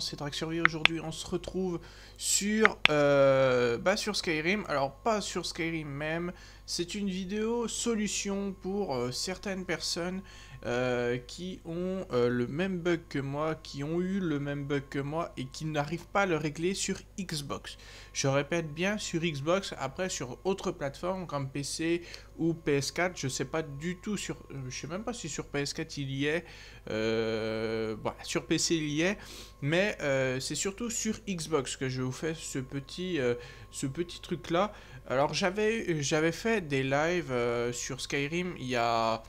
c'est Drag Survie. Aujourd'hui, on se retrouve sur, euh, bah, sur Skyrim. Alors, pas sur Skyrim même. C'est une vidéo solution pour euh, certaines personnes euh, qui ont euh, le même bug que moi, qui ont eu le même bug que moi et qui n'arrivent pas à le régler sur Xbox. Je répète bien sur Xbox, après sur autre plateforme comme PC ou PS4, je sais pas du tout sur, euh, je sais même pas si sur PS4 il y est, sur PC il y est, mais c'est surtout sur Xbox que je vous fais ce petit, ce petit truc là. Alors j'avais, j'avais fait des lives sur Skyrim il y a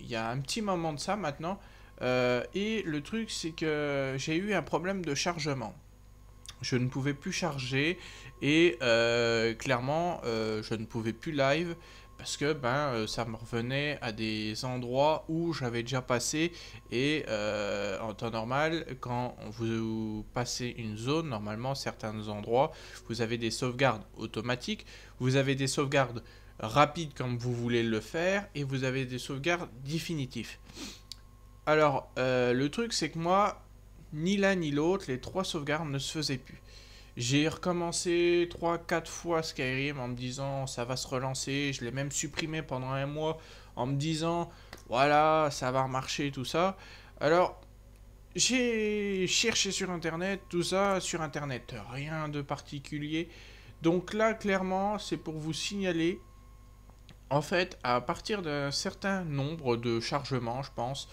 il y a un petit moment de ça maintenant. Euh, et le truc, c'est que j'ai eu un problème de chargement. Je ne pouvais plus charger et euh, clairement, euh, je ne pouvais plus live parce que ben, ça me revenait à des endroits où j'avais déjà passé et en temps normal, quand vous passez une zone, normalement, certains endroits, vous avez des sauvegardes automatiques, vous avez des sauvegardes rapide comme vous voulez le faire et vous avez des sauvegardes définitives. Alors, euh, le truc, c'est que moi, ni l'un ni l'autre, les trois sauvegardes ne se faisaient plus. J'ai recommencé 3-4 fois Skyrim en me disant ça va se relancer. Je l'ai même supprimé pendant un mois en me disant voilà, ça va remarcher, tout ça. Alors, j'ai cherché sur internet, tout ça, sur internet, rien de particulier. Donc là, clairement, c'est pour vous signaler en fait, à partir d'un certain nombre de chargements, je pense,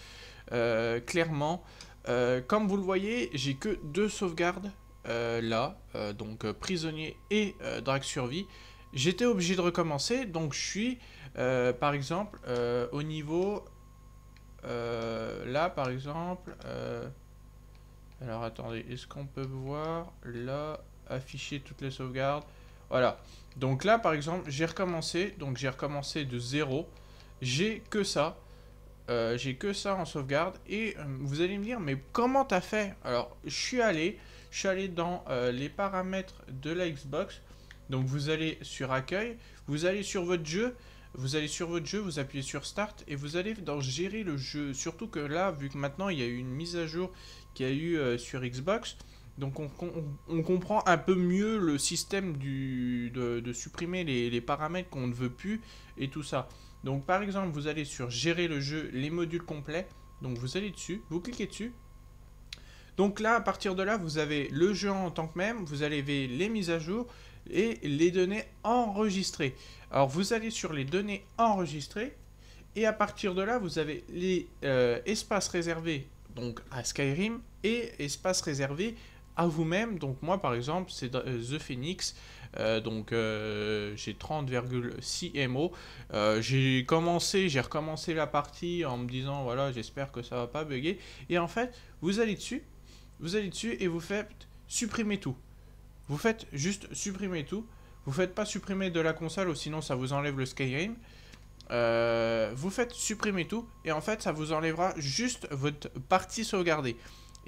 euh, clairement, euh, comme vous le voyez, j'ai que deux sauvegardes euh, là, donc prisonnier et drag survie. J'étais obligé de recommencer, donc je suis, par exemple, au niveau... là, par exemple... alors attendez, est-ce qu'on peut voir là afficher toutes les sauvegardes voilà. Donc là, par exemple, j'ai recommencé. Donc j'ai recommencé de zéro. J'ai que ça. Euh, j'ai que ça en sauvegarde. Et euh, vous allez me dire, mais comment t'as fait Alors, je suis allé. Je suis allé dans euh, les paramètres de la Xbox. Donc vous allez sur accueil. Vous allez sur votre jeu. Vous allez sur votre jeu, vous appuyez sur Start et vous allez dans Gérer le jeu. Surtout que là, vu que maintenant il y a eu une mise à jour qui a eu sur Xbox, donc on, comprend un peu mieux le système du, de, supprimer les, paramètres qu'on ne veut plus et tout ça. Donc par exemple, vous allez sur gérer le jeu, les modules complets. Donc vous allez dessus, vous cliquez dessus. Donc là, à partir de là, vous avez le jeu en tant que même, vous allez vers les mises à jour et les données enregistrées. Alors vous allez sur les données enregistrées et à partir de là, vous avez les euh, espaces réservés donc à Skyrim et espaces réservés à vous-même. Donc moi par exemple c'est euh, The Phoenix, euh, donc euh, j'ai 30,6 MO. j'ai commencé, j'ai recommencé la partie en me disant voilà j'espère que ça va pas bugger. Et en fait vous allez dessus, vous allez dessus et vous faites supprimer tout. Vous faites juste supprimer tout. Vous faites pas supprimer de la console, sinon ça vous enlève le Skyrim. vous faites supprimer tout et en fait ça vous enlèvera juste votre partie sauvegardée.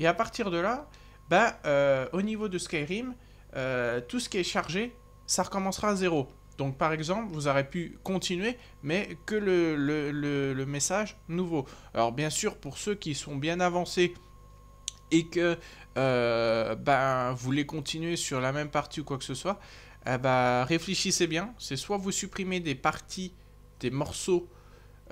Et à partir de là, ben, euh, au niveau de Skyrim, euh, tout ce qui est chargé, ça recommencera à zéro. Donc par exemple, vous aurez pu continuer, mais que le, message nouveau. Alors bien sûr, pour ceux qui sont bien avancés et que euh, ben, vous voulez continuer sur la même partie ou quoi que ce soit, eh ben, réfléchissez bien. C'est soit vous supprimez des parties, des morceaux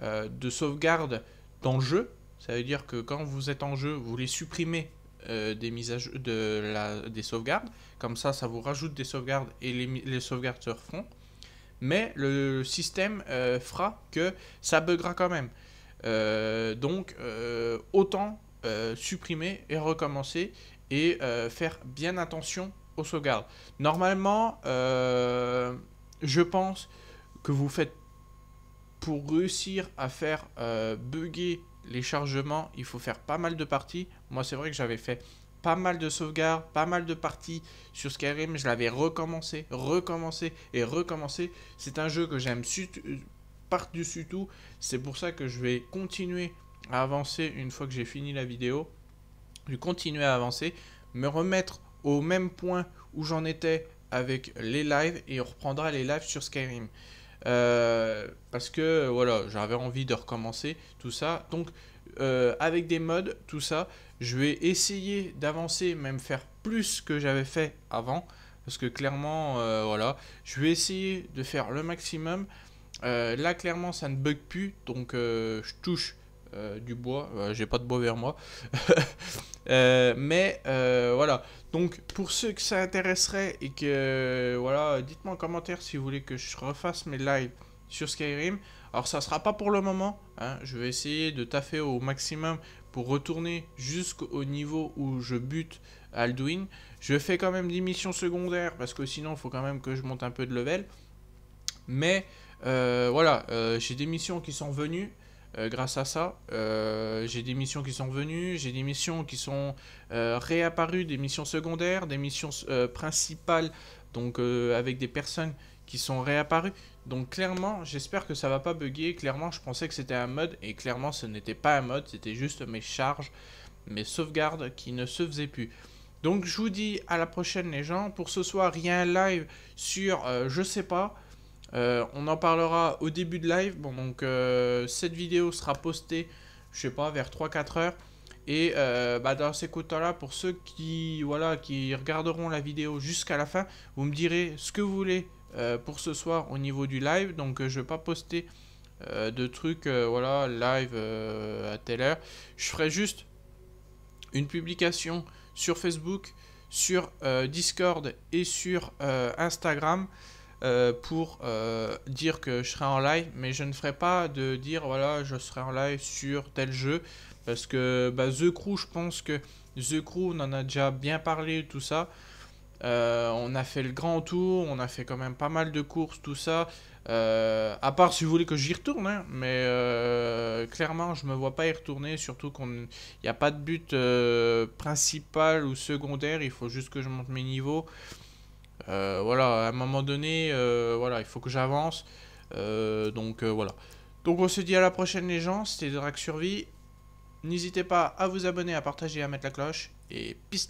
de sauvegarde dans le jeu, ça veut dire que quand vous êtes en jeu, vous les supprimez euh, des mises à de la, des sauvegardes. Comme ça, ça vous rajoute des sauvegardes et les, sauvegardes se refont. Mais le système euh, fera que ça buggera quand même. Euh, donc, autant supprimer et recommencer et faire bien attention aux sauvegardes. Normalement, je pense que vous faites pour réussir à faire bugger les chargements, il faut faire pas mal de parties. Moi, c'est vrai que j'avais fait pas mal de sauvegardes, pas mal de parties sur Skyrim. Je l'avais recommencé, recommencé et recommencé. C'est un jeu que j'aime par-dessus tout. C'est pour ça que je vais continuer à avancer une fois que j'ai fini la vidéo. Je vais continuer à avancer, me remettre au même point où j'en étais avec les lives et on reprendra les lives sur Skyrim. Euh, parce que voilà, j'avais envie de recommencer tout ça. Donc euh, avec des mods, tout ça, je vais essayer d'avancer, même faire plus que j'avais fait avant. Parce que clairement, euh, voilà, je vais essayer de faire le maximum. là, clairement, ça ne bug plus, donc je touche euh, du bois. Euh, j'ai pas de bois vers moi. Euh, mais voilà. Donc pour ceux que ça intéresserait et que voilà, dites-moi en commentaire si vous voulez que je refasse mes lives sur Skyrim. Alors ça sera pas pour le moment. Hein. Je vais essayer de taffer au maximum pour retourner jusqu'au niveau où je bute Alduin. Je fais quand même des missions secondaires parce que sinon il faut quand même que je monte un peu de level. Mais voilà, j'ai des missions qui sont venues. Euh, grâce à ça, euh, j'ai des missions qui sont venues, j'ai des missions qui sont euh, réapparues, des missions secondaires, des missions principales, donc avec des personnes qui sont réapparues. Donc clairement, j'espère que ça va pas bugger. Clairement, je pensais que c'était un mode et clairement, ce n'était pas un mode, c'était juste mes charges, mes sauvegardes qui ne se faisaient plus. Donc je vous dis à la prochaine les gens. Pour ce soir, rien live sur je sais pas. Euh, on en parlera au début de live. Bon, donc euh, cette vidéo sera postée, je sais pas, vers 3-4 heures. Et euh, bah, dans ces quotas-là, pour ceux qui, voilà, qui regarderont la vidéo jusqu'à la fin, vous me direz ce que vous voulez pour ce soir au niveau du live. Donc je ne vais pas poster de trucs voilà, live à telle heure. Je ferai juste une publication sur Facebook, sur Discord et sur Instagram. Euh, pour euh, dire que je serai en live, mais je ne ferai pas de dire voilà, je serai en live sur tel jeu. Parce que bah, The Crew, je pense que The Crew, on en a déjà bien parlé, tout ça. Euh, on a fait le grand tour, on a fait quand même pas mal de courses, tout ça. à part si vous voulez que j'y retourne, hein, mais clairement, je me vois pas y retourner, surtout qu'il n'y a pas de but principal ou secondaire, il faut juste que je monte mes niveaux. Euh, voilà, à un moment donné, euh, voilà, il faut que j'avance. Euh, donc voilà. Donc on se dit à la prochaine les gens, c'était Drag Survie. N'hésitez pas à vous abonner, à partager, à mettre la cloche. Et peace